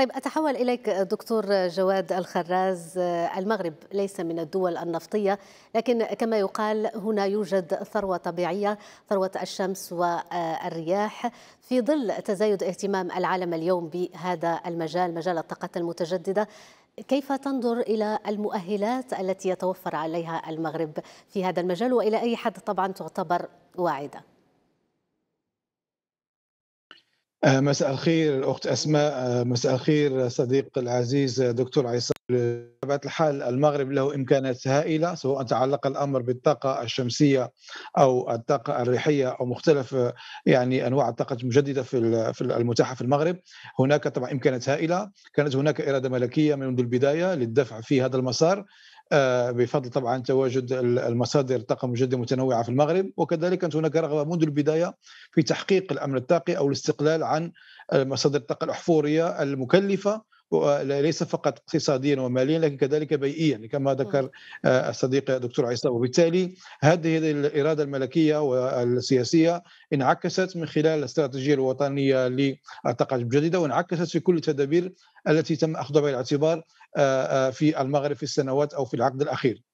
طيب أتحول إليك دكتور جواد الخراز المغرب ليس من الدول النفطية لكن كما يقال هنا يوجد ثروة طبيعية ثروة الشمس والرياح في ظل تزايد اهتمام العالم اليوم بهذا المجال مجال الطاقات المتجددة كيف تنظر إلى المؤهلات التي يتوفر عليها المغرب في هذا المجال وإلى أي حد طبعا تعتبر واعدة آه، مساء الخير اخت اسماء آه، مساء الخير صديق العزيز آه، دكتور عصام بطبيعه الحال المغرب له امكانات هائله سواء تعلق الامر بالطاقه الشمسيه او الطاقه الريحيه او مختلف يعني انواع الطاقه المجدده في المتاحه في المغرب هناك طبعا امكانات هائله كانت هناك اراده ملكيه منذ البدايه للدفع في هذا المسار آه، بفضل طبعا تواجد المصادر الطاقه المجدده متنوعه في المغرب وكذلك كانت هناك رغبه منذ البدايه في تحقيق الامن الطاقي او الاستقلال عن مصادر الطاقه الاحفوريه المكلفه ليس فقط اقتصاديا وماليا لكن كذلك بيئيا كما ذكر آه، الصديق دكتور عيسى وبالتالي هذه الاراده الملكيه والسياسيه انعكست من خلال الاستراتيجيه الوطنيه للطاقه الجديده وانعكست في كل التدابير التي تم اخذها بالاعتبار آه، آه، في المغرب في السنوات او في العقد الاخير